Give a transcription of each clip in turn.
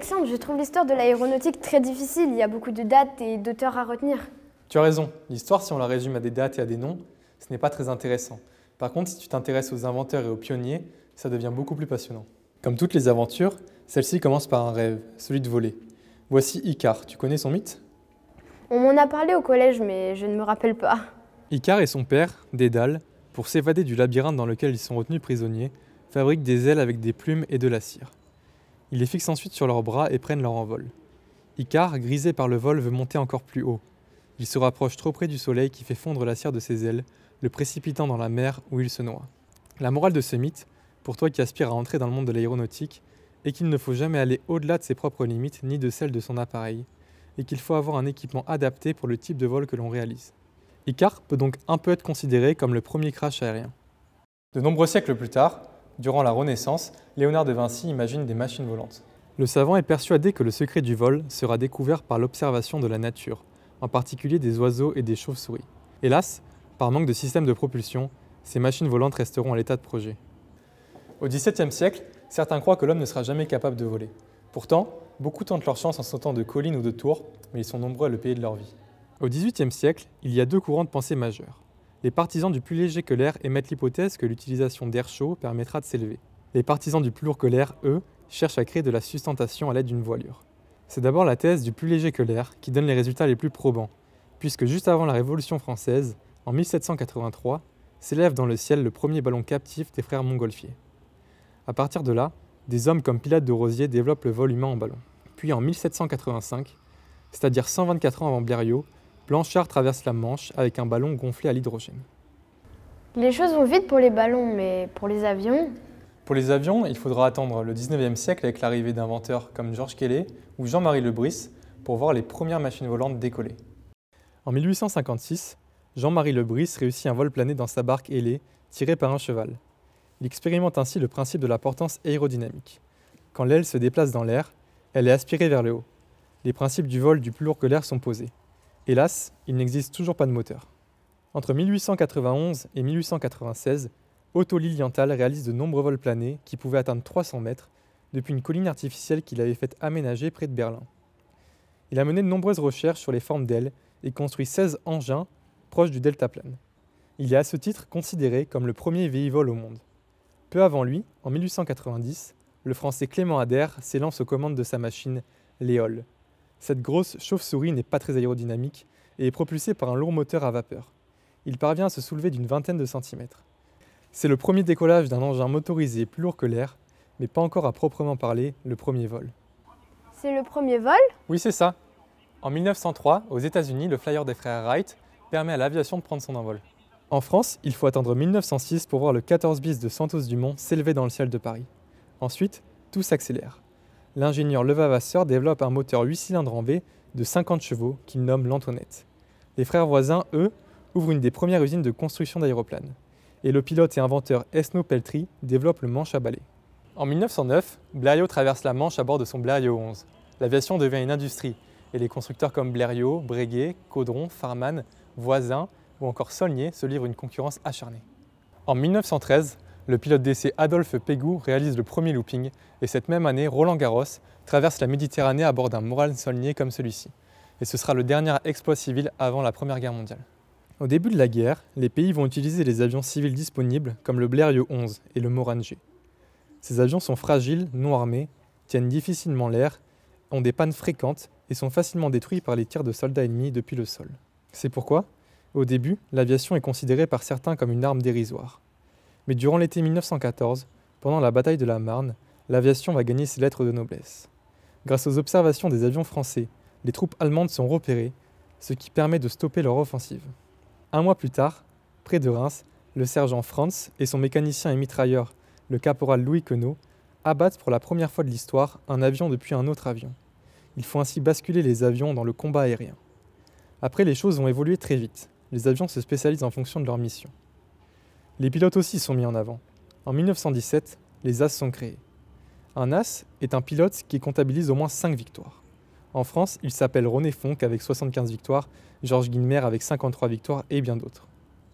Alexandre, je trouve l'histoire de l'aéronautique très difficile. Il y a beaucoup de dates et d'auteurs à retenir. Tu as raison. L'histoire, si on la résume à des dates et à des noms, ce n'est pas très intéressant. Par contre, si tu t'intéresses aux inventeurs et aux pionniers, ça devient beaucoup plus passionnant. Comme toutes les aventures, celle-ci commence par un rêve, celui de voler. Voici Icar, Tu connais son mythe On m'en a parlé au collège, mais je ne me rappelle pas. Icar et son père, Dédale, pour s'évader du labyrinthe dans lequel ils sont retenus prisonniers, fabriquent des ailes avec des plumes et de la cire. Ils les fixent ensuite sur leurs bras et prennent leur envol. Icar, grisé par le vol, veut monter encore plus haut. Il se rapproche trop près du soleil qui fait fondre la cire de ses ailes, le précipitant dans la mer où il se noie. La morale de ce mythe, pour toi qui aspires à entrer dans le monde de l'aéronautique, est qu'il ne faut jamais aller au-delà de ses propres limites ni de celles de son appareil, et qu'il faut avoir un équipement adapté pour le type de vol que l'on réalise. Icar peut donc un peu être considéré comme le premier crash aérien. De nombreux siècles plus tard, durant la Renaissance, Léonard de Vinci imagine des machines volantes. Le savant est persuadé que le secret du vol sera découvert par l'observation de la nature, en particulier des oiseaux et des chauves-souris. Hélas, par manque de système de propulsion, ces machines volantes resteront à l'état de projet. Au XVIIe siècle, certains croient que l'homme ne sera jamais capable de voler. Pourtant, beaucoup tentent leur chance en sautant de collines ou de tours, mais ils sont nombreux à le payer de leur vie. Au XVIIIe siècle, il y a deux courants de pensée majeurs. Les partisans du plus léger que l'air émettent l'hypothèse que l'utilisation d'air chaud permettra de s'élever. Les partisans du plus lourd que l'air, eux, cherchent à créer de la sustentation à l'aide d'une voilure. C'est d'abord la thèse du plus léger que l'air qui donne les résultats les plus probants, puisque juste avant la Révolution française, en 1783, s'élève dans le ciel le premier ballon captif des frères Montgolfier. À partir de là, des hommes comme Pilate de Rosier développent le vol humain en ballon. Puis en 1785, c'est-à-dire 124 ans avant Blériot, Blanchard traverse la Manche avec un ballon gonflé à l'hydrogène. Les choses vont vite pour les ballons, mais pour les avions Pour les avions, il faudra attendre le 19e siècle avec l'arrivée d'inventeurs comme Georges Kelly ou Jean-Marie Lebris pour voir les premières machines volantes décoller. En 1856, Jean-Marie Lebris réussit un vol plané dans sa barque ailée, tirée par un cheval. Il expérimente ainsi le principe de la portance aérodynamique. Quand l'aile se déplace dans l'air, elle est aspirée vers le haut. Les principes du vol du plus lourd que l'air sont posés. Hélas, il n'existe toujours pas de moteur. Entre 1891 et 1896, Otto Lilienthal réalise de nombreux vols planés qui pouvaient atteindre 300 mètres depuis une colline artificielle qu'il avait faite aménager près de Berlin. Il a mené de nombreuses recherches sur les formes d'ailes et construit 16 engins proches du deltaplane. Il est à ce titre considéré comme le premier vol au monde. Peu avant lui, en 1890, le français Clément Ader s'élance aux commandes de sa machine, l'Éole. Cette grosse chauve-souris n'est pas très aérodynamique et est propulsée par un lourd moteur à vapeur. Il parvient à se soulever d'une vingtaine de centimètres. C'est le premier décollage d'un engin motorisé plus lourd que l'air, mais pas encore à proprement parler le premier vol. C'est le premier vol Oui, c'est ça. En 1903, aux États-Unis, le Flyer des frères Wright permet à l'aviation de prendre son envol. En France, il faut attendre 1906 pour voir le 14 bis de Santos Dumont s'élever dans le ciel de Paris. Ensuite, tout s'accélère l'ingénieur Levavasseur développe un moteur 8 cylindres en V de 50 chevaux qu'il nomme l'Antoinette. Les frères voisins, eux, ouvrent une des premières usines de construction d'aéroplanes. Et le pilote et inventeur Esno Peltry développe le manche à balai. En 1909, Blériot traverse la Manche à bord de son Blériot 11. L'aviation devient une industrie et les constructeurs comme Blériot, Breguet, Caudron, Farman, Voisin ou encore Saulnier se livrent une concurrence acharnée. En 1913, le pilote d'essai Adolphe Pégou réalise le premier looping et cette même année, Roland Garros traverse la Méditerranée à bord d'un Moral solnier comme celui-ci. Et ce sera le dernier exploit civil avant la Première Guerre mondiale. Au début de la guerre, les pays vont utiliser les avions civils disponibles comme le Blériot 11 et le Moranger. Ces avions sont fragiles, non armés, tiennent difficilement l'air, ont des pannes fréquentes et sont facilement détruits par les tirs de soldats ennemis depuis le sol. C'est pourquoi, au début, l'aviation est considérée par certains comme une arme dérisoire. Mais durant l'été 1914, pendant la bataille de la Marne, l'aviation va gagner ses lettres de noblesse. Grâce aux observations des avions français, les troupes allemandes sont repérées, ce qui permet de stopper leur offensive. Un mois plus tard, près de Reims, le sergent Franz et son mécanicien et mitrailleur, le caporal Louis Queneau, abattent pour la première fois de l'histoire un avion depuis un autre avion. Il faut ainsi basculer les avions dans le combat aérien. Après, les choses ont évolué très vite. Les avions se spécialisent en fonction de leur mission. Les pilotes aussi sont mis en avant. En 1917, les As sont créés. Un As est un pilote qui comptabilise au moins 5 victoires. En France, il s'appelle René Fonck avec 75 victoires, Georges Guilmer avec 53 victoires et bien d'autres.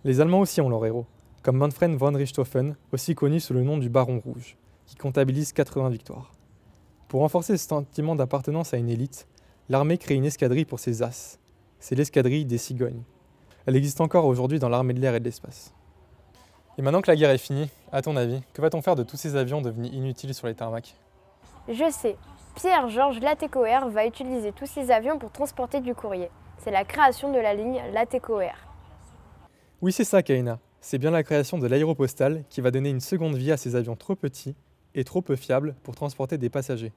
Les Allemands aussi ont leurs héros, comme Manfred von Richthofen, aussi connu sous le nom du Baron Rouge, qui comptabilise 80 victoires. Pour renforcer ce sentiment d'appartenance à une élite, l'armée crée une escadrille pour ses As. C'est l'escadrille des Cigognes. Elle existe encore aujourd'hui dans l'armée de l'air et de l'espace. Et maintenant que la guerre est finie, à ton avis, que va-t-on faire de tous ces avions devenus inutiles sur les tarmacs Je sais, Pierre-Georges Latécoère va utiliser tous ces avions pour transporter du courrier. C'est la création de la ligne Latécoère. Oui, c'est ça, Kaina. C'est bien la création de l'aéropostale qui va donner une seconde vie à ces avions trop petits et trop peu fiables pour transporter des passagers.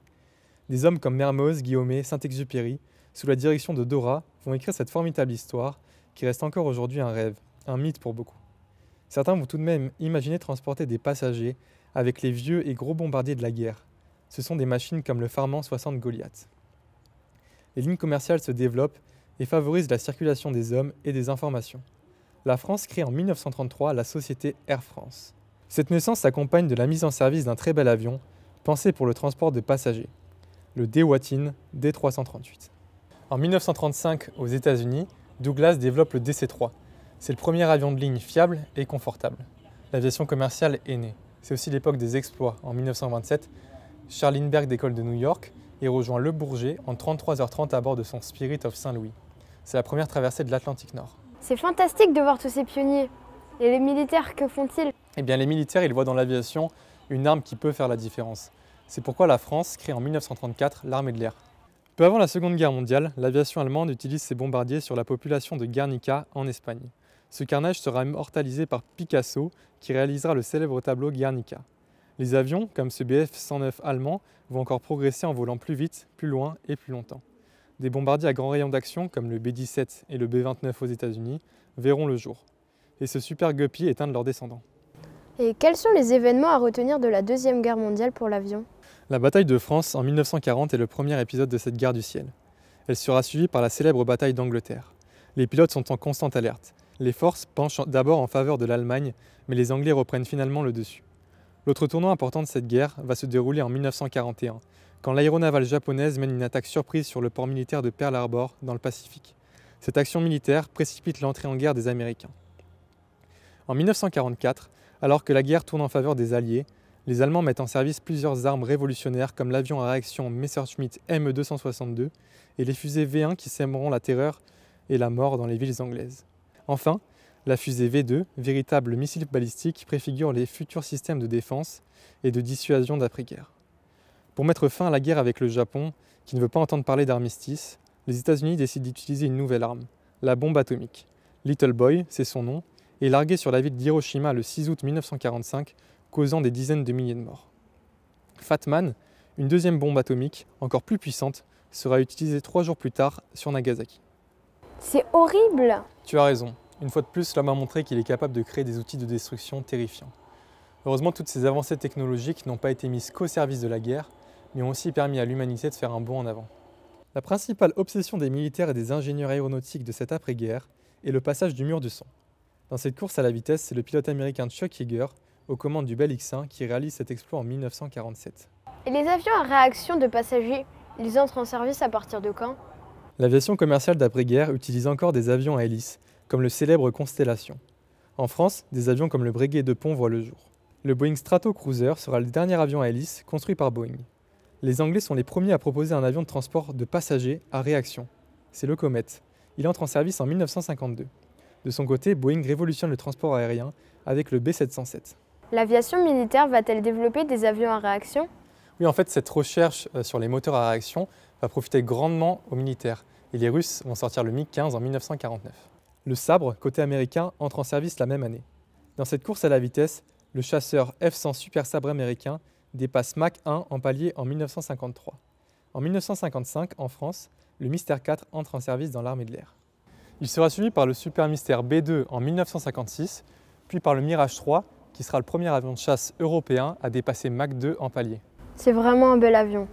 Des hommes comme Mermoz, Guillaumet, Saint-Exupéry, sous la direction de Dora, vont écrire cette formidable histoire qui reste encore aujourd'hui un rêve, un mythe pour beaucoup. Certains vont tout de même imaginer transporter des passagers avec les vieux et gros bombardiers de la guerre. Ce sont des machines comme le Farman 60 Goliath. Les lignes commerciales se développent et favorisent la circulation des hommes et des informations. La France crée en 1933 la société Air France. Cette naissance s'accompagne de la mise en service d'un très bel avion, pensé pour le transport de passagers, le Dewatin D338. En 1935, aux États-Unis, Douglas développe le DC-3, c'est le premier avion de ligne fiable et confortable. L'aviation commerciale est née. C'est aussi l'époque des exploits. En 1927, Charles Lindbergh décolle de New York et rejoint Le Bourget en 33h30 à bord de son Spirit of Saint-Louis. C'est la première traversée de l'Atlantique Nord. C'est fantastique de voir tous ces pionniers. Et les militaires, que font-ils Eh bien, les militaires, ils voient dans l'aviation une arme qui peut faire la différence. C'est pourquoi la France crée en 1934 l'armée de l'air. Peu avant la Seconde Guerre mondiale, l'aviation allemande utilise ses bombardiers sur la population de Guernica en Espagne. Ce carnage sera immortalisé par Picasso, qui réalisera le célèbre tableau Guernica. Les avions, comme ce BF-109 allemand, vont encore progresser en volant plus vite, plus loin et plus longtemps. Des bombardiers à grand rayon d'action, comme le B-17 et le B-29 aux États-Unis, verront le jour. Et ce super Guppy est un de leurs descendants. Et quels sont les événements à retenir de la Deuxième Guerre mondiale pour l'avion La bataille de France en 1940 est le premier épisode de cette guerre du ciel. Elle sera suivie par la célèbre bataille d'Angleterre. Les pilotes sont en constante alerte les forces penchent d'abord en faveur de l'Allemagne, mais les Anglais reprennent finalement le dessus. L'autre tournant important de cette guerre va se dérouler en 1941, quand l'aéronavale japonaise mène une attaque surprise sur le port militaire de Pearl Harbor, dans le Pacifique. Cette action militaire précipite l'entrée en guerre des Américains. En 1944, alors que la guerre tourne en faveur des Alliés, les Allemands mettent en service plusieurs armes révolutionnaires comme l'avion à réaction Messerschmitt ME262 et les fusées V1 qui sèmeront la terreur et la mort dans les villes anglaises. Enfin, la fusée V2, véritable missile balistique préfigure les futurs systèmes de défense et de dissuasion d'après-guerre. Pour mettre fin à la guerre avec le Japon, qui ne veut pas entendre parler d'armistice, les États-Unis décident d'utiliser une nouvelle arme, la bombe atomique. Little Boy, c'est son nom, est larguée sur la ville d'Hiroshima le 6 août 1945, causant des dizaines de milliers de morts. Fatman, une deuxième bombe atomique, encore plus puissante, sera utilisée trois jours plus tard sur Nagasaki. C'est horrible Tu as raison. Une fois de plus, l'homme a montré qu'il est capable de créer des outils de destruction terrifiants. Heureusement, toutes ces avancées technologiques n'ont pas été mises qu'au service de la guerre, mais ont aussi permis à l'humanité de faire un bond en avant. La principale obsession des militaires et des ingénieurs aéronautiques de cette après-guerre est le passage du mur du son. Dans cette course à la vitesse, c'est le pilote américain Chuck Yeager, aux commandes du Bell X-1, qui réalise cet exploit en 1947. Et les avions à réaction de passagers, ils entrent en service à partir de quand L'aviation commerciale d'après-guerre utilise encore des avions à hélice, comme le célèbre Constellation. En France, des avions comme le Breguet de Pont voient le jour. Le Boeing Stratocruiser sera le dernier avion à hélice construit par Boeing. Les Anglais sont les premiers à proposer un avion de transport de passagers à réaction. C'est le Comet. Il entre en service en 1952. De son côté, Boeing révolutionne le transport aérien avec le B707. L'aviation militaire va-t-elle développer des avions à réaction Oui, en fait, cette recherche euh, sur les moteurs à réaction va profiter grandement aux militaires et les Russes vont sortir le MiG-15 en 1949. Le sabre, côté américain, entre en service la même année. Dans cette course à la vitesse, le chasseur F-100 Super Sabre américain dépasse Mach 1 en palier en 1953. En 1955, en France, le Mystère 4 entre en service dans l'armée de l'air. Il sera suivi par le Super Mystère B2 en 1956, puis par le Mirage 3, qui sera le premier avion de chasse européen à dépasser Mach 2 en palier. C'est vraiment un bel avion.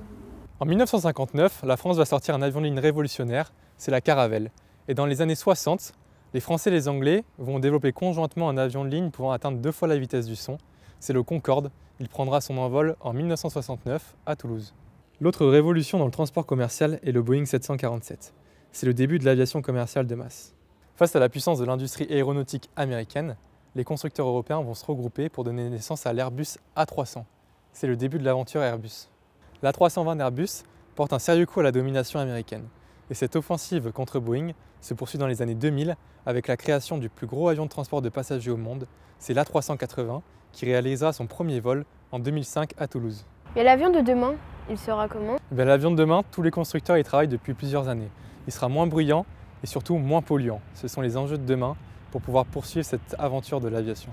En 1959, la France va sortir un avion de ligne révolutionnaire, c'est la Caravelle. Et dans les années 60, les Français et les Anglais vont développer conjointement un avion de ligne pouvant atteindre deux fois la vitesse du son. C'est le Concorde. Il prendra son envol en 1969 à Toulouse. L'autre révolution dans le transport commercial est le Boeing 747. C'est le début de l'aviation commerciale de masse. Face à la puissance de l'industrie aéronautique américaine, les constructeurs européens vont se regrouper pour donner naissance à l'Airbus A300. C'est le début de l'aventure Airbus l'A320 d'Airbus porte un sérieux coup à la domination américaine. Et cette offensive contre Boeing se poursuit dans les années 2000 avec la création du plus gros avion de transport de passagers au monde, c'est l'A380, qui réalisera son premier vol en 2005 à Toulouse. Et l'avion de demain, il sera comment eh L'avion de demain, tous les constructeurs y travaillent depuis plusieurs années. Il sera moins bruyant et surtout moins polluant. Ce sont les enjeux de demain pour pouvoir poursuivre cette aventure de l'aviation.